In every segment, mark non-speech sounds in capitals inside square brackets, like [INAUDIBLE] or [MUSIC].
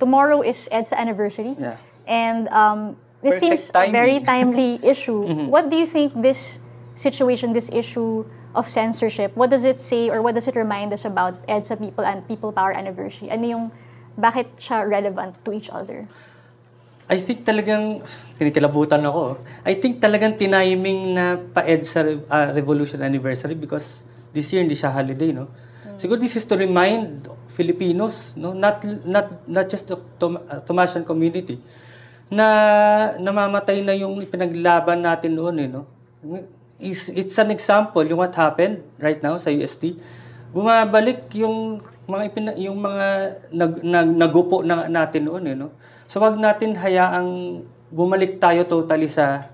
tomorrow is EDSA anniversary. Yeah. And um, this Perfect seems timing. a very [LAUGHS] timely issue. Mm-hmm. What do you think this situation, this issue of censorship, what does it say or what does it remind us about EDSA People and People Power Anniversary? Ano yung, bakit siya relevant to each other? I think talagang, kinikilabutan ako, I think talagang tinaiming na pa-EDSA uh, Revolution Anniversary because this year hindi siya holiday, no? Siguro this is to remind Filipinos, no, not not not just the Tom, uh, Tomasian community na namamatay na yung ipinaglaban natin noon eh, no. Is it's an example yung what happened right now sa UST. Bumabalik yung mga ipina, yung mga nag, nag, nagupo na natin noon eh, no. So wag natin hayaang bumalik tayo totally sa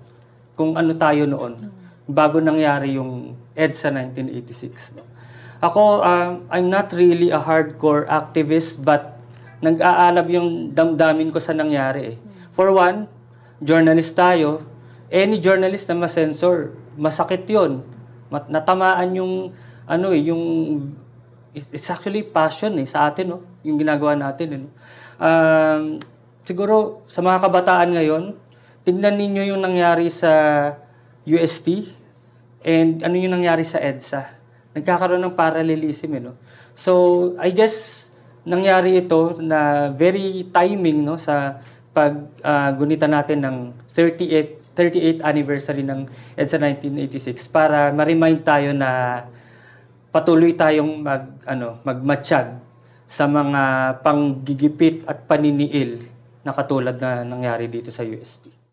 kung ano tayo noon bago nangyari yung EDSA 1986. No? Ako, um, I'm not really a hardcore activist but nag-aalab yung damdamin ko sa nangyari eh. For one, journalist tayo. Any journalist na masensor, masakit yun. Mat- natamaan yung, ano eh, yung, it's actually passion eh sa atin, no? Oh, yung ginagawa natin. Eh, no? um, siguro sa mga kabataan ngayon, tingnan ninyo yung nangyari sa UST and ano yung nangyari sa EDSA nagkakaroon ng parallelism eh, no? So, I guess nangyari ito na very timing no sa paggunita ah, uh, natin ng 38 38th anniversary ng EDSA 1986 para ma-remind tayo na patuloy tayong mag ano magmatsyag sa mga panggigipit at paniniil na katulad na nangyari dito sa UST.